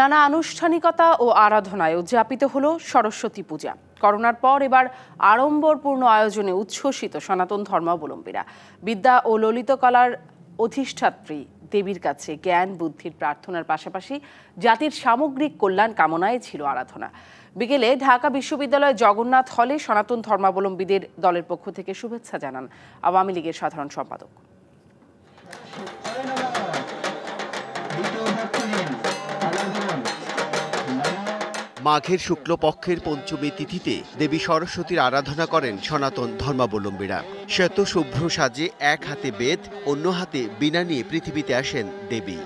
নানা আনুষ্ঠানিকতা ও আরাধনায় উদযাপিত হল সরস্বতী পূজা করোনার পর এবার আড়ম্বরপূর্ণ আয়োজনে উচ্ছ্বসিত সনাতন ধর্মাবলম্বীরা বিদ্যা ও ললিত কলার অধিষ্ঠাত্রী দেবীর কাছে জ্ঞান বুদ্ধির প্রার্থনার পাশাপাশি জাতির সামগ্রিক কল্যাণ কামনায় ছিল আরাধনা বিকেলে ঢাকা বিশ্ববিদ্যালয় জগন্নাথ হলে সনাতন ধর্মাবলম্বীদের দলের পক্ষ থেকে শুভেচ্ছা জানান আওয়ামী লীগের সাধারণ সম্পাদক মাঘের শুক্লপক্ষের পঞ্চমী তিথিতে দেবী সরস্বতীর আরাধনা করেন সনাতন ধর্মাবলম্বীরা শ্বেত শুভ্র সাজে এক হাতে বেদ অন্য হাতে বিনা নিয়ে পৃথিবীতে আসেন দেবী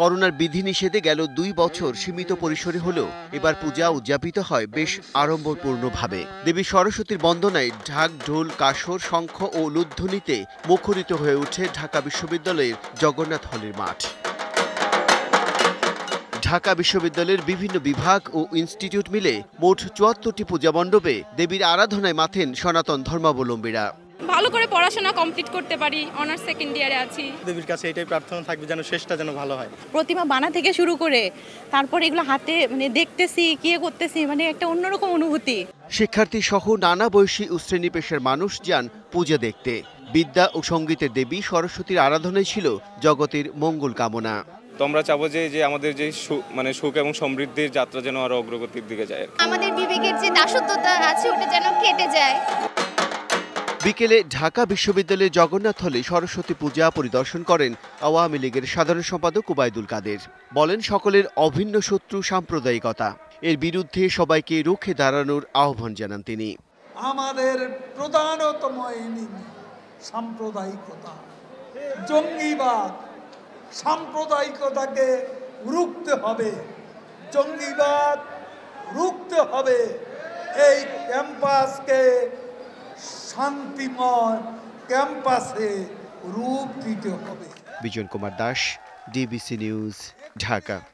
করোনার বিধিনিষেধে গেল দুই বছর সীমিত পরিসরে হলেও এবার পূজা উদযাপিত হয় বেশ আড়ম্বরপূর্ণভাবে দেবী সরস্বতীর বন্দনায় ঢাক ঢোল কাশর শঙ্খ ও লুদ্ধনীতে মুখরিত হয়ে ওঠে ঢাকা বিশ্ববিদ্যালয়ের জগন্নাথ হলের মাঠ ঢাকা বিশ্ববিদ্যালয়ের বিভিন্ন বিভাগ ও ইনস্টিটিউট মিলে মোট চুয়াত্তরটি পূজা মণ্ডপে দেবীর আরাধনায় মাথেন সনাতন ধর্মাবলম্বীরা ভালো করে পড়াশোনা কমপ্লিট করতে পারি অনার্স সেকেন্ড ইয়ারে আছি দেবীর কাছে এটাই প্রার্থনা থাকবে যেন শেষটা যেন ভালো হয় প্রতিমা বানা থেকে শুরু করে তারপর এগুলো হাতে মানে দেখতেছি কি ইয়ে করতেছি মানে একটা অন্যরকম অনুভূতি শিক্ষার্থী সহ নানা বয়সী ও শ্রেণী পেশার মানুষ যান পূজা দেখতে বিদ্যা ও সঙ্গীতের দেবী সরস্বতীর আরাধনায় ছিল জগতের মঙ্গল কামনা তো আমরা চাবো যে যে আমাদের যে মানে সুখ এবং সমৃদ্ধির যাত্রা যেন আরো অগ্রগতির দিকে যায় আমাদের বিবেকের যে দাসত্বতা আছে ওটা যেন কেটে যায় বিকেলে ঢাকা বিশ্ববিদ্যালয়ের জগন্নাথ হলে সরস্বতী পূজা পরিদর্শন করেন আওয়ামী লীগের সাধারণ সম্পাদক উবায়দুল কাদের বলেন সকলের অভিন্ন শত্রু সাম্প্রদায়িকতা এর বিরুদ্ধে সবাইকে রুখে দাঁড়ানোর আহ্বান জানান তিনি আমাদের প্রধানতম সাম্প্রদায়িকতা জঙ্গিবাদ সাম্প্রদায়িকতাকে রুখতে হবে জঙ্গিবাদ রুখতে হবে এই ক্যাম্পাসকে শান্তিময় ক্যাম্পাসে রূপ দিতে হবে বিজন কুমার দাস ডিবিসি নিউজ ঢাকা